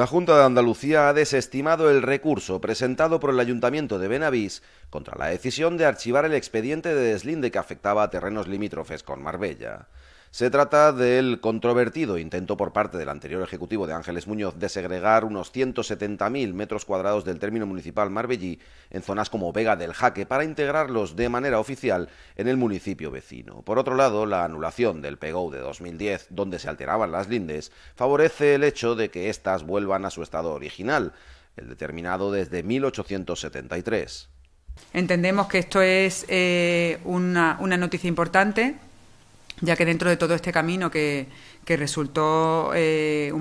La Junta de Andalucía ha desestimado el recurso presentado por el Ayuntamiento de Benavís contra la decisión de archivar el expediente de deslinde que afectaba a terrenos limítrofes con Marbella. Se trata del controvertido intento por parte del anterior ejecutivo de Ángeles Muñoz de segregar unos 170.000 metros cuadrados del término municipal Marbellí en zonas como Vega del Jaque para integrarlos de manera oficial en el municipio vecino. Por otro lado, la anulación del PEGO de 2010, donde se alteraban las lindes, favorece el hecho de que éstas vuelvan a su estado original, el determinado desde 1873. Entendemos que esto es eh, una noticia importante ya que dentro de todo este camino que, resultó eh,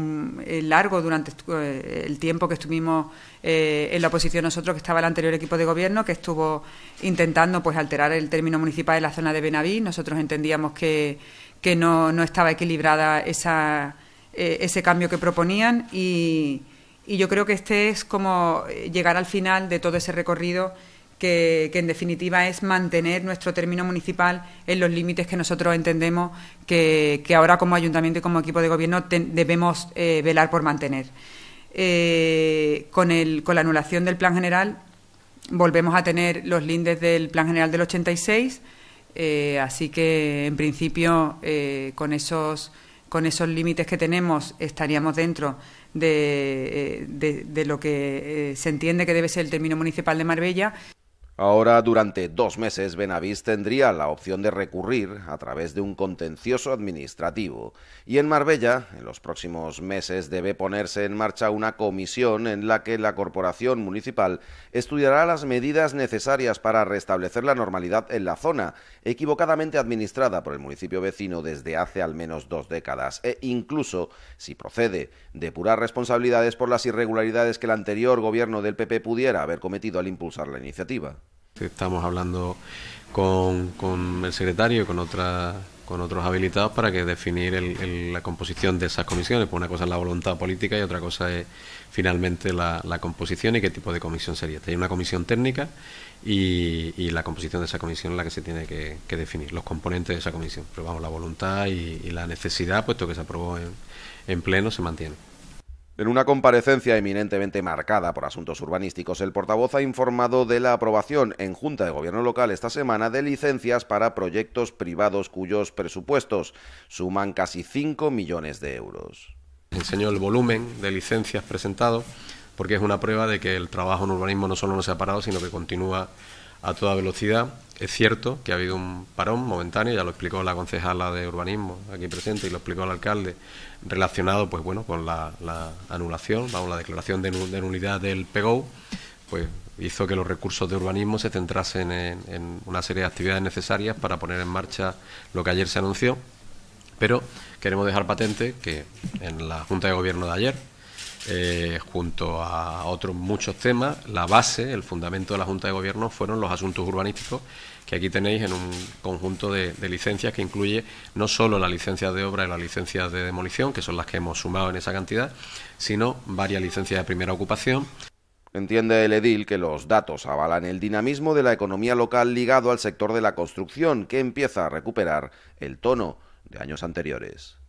eh, largo durante eh, el tiempo que estuvimos en la oposición nosotros, que estaba el anterior equipo de gobierno, que estuvo intentando pues alterar el término municipal de la zona de Benaví... Nosotros entendíamos que, no, estaba equilibrada esa, ese cambio que proponían y, y yo creo que este es como llegar al final de todo ese recorrido que, en definitiva es mantener nuestro término municipal en los límites que nosotros entendemos que, ahora como ayuntamiento y como equipo de gobierno debemos eh, velar por mantener. Eh, con, la anulación del plan general volvemos a tener los lindes del plan general del 86, eh, así que en principio con esos con esos límites que tenemos estaríamos dentro de lo que se entiende que debe ser el término municipal de Marbella. Ahora, durante dos meses, Benavís tendría la opción de recurrir a través de un contencioso administrativo. Y en Marbella, en los próximos meses, debe ponerse en marcha una comisión en la que la Corporación Municipal estudiará las medidas necesarias para restablecer la normalidad en la zona, equivocadamente administrada por el municipio vecino desde hace al menos dos décadas, e incluso, si procede, depurar responsabilidades por las irregularidades que el anterior gobierno del PP pudiera haber cometido al impulsar la iniciativa. Este, estamos hablando con, el secretario y con otras con otros habilitados para que definir la composición de esas comisiones. Pues una cosa es la voluntad política y otra cosa es finalmente la, composición y qué tipo de comisión sería. Hay una comisión técnica y, la composición de esa comisión es la que se tiene que, definir, los componentes de esa comisión. Pero vamos, la voluntad y, la necesidad, puesto que se aprobó en pleno, se mantiene. En una comparecencia eminentemente marcada por asuntos urbanísticos, el portavoz ha informado de la aprobación en Junta de Gobierno Local esta semana de licencias para proyectos privados cuyos presupuestos suman casi 5 millones de euros. Enseñó el volumen de licencias presentado porque es una prueba de que el trabajo en urbanismo no solo no se ha parado, sino que continúa a toda velocidad. Es cierto que ha habido un parón momentáneo, ya lo explicó la concejala de urbanismo aquí presente y lo explicó el alcalde, relacionado pues bueno con la, anulación, vamos, la declaración de, nulidad del PGO, pues hizo que los recursos de urbanismo se centrasen en una serie de actividades necesarias para poner en marcha lo que ayer se anunció. Pero queremos dejar patente que en la Junta de Gobierno de ayer, eh, junto a otros muchos temas, la base, el fundamento de la Junta de Gobierno fueron los asuntos urbanísticos que aquí tenéis en un conjunto de, licencias que incluye no solo las licencias de obra y las licencias de demolición, que son las que hemos sumado en esa cantidad, sino varias licencias de primera ocupación. Entiende el edil que los datos avalan el dinamismo de la economía local ligado al sector de la construcción, que empieza a recuperar el tono de años anteriores.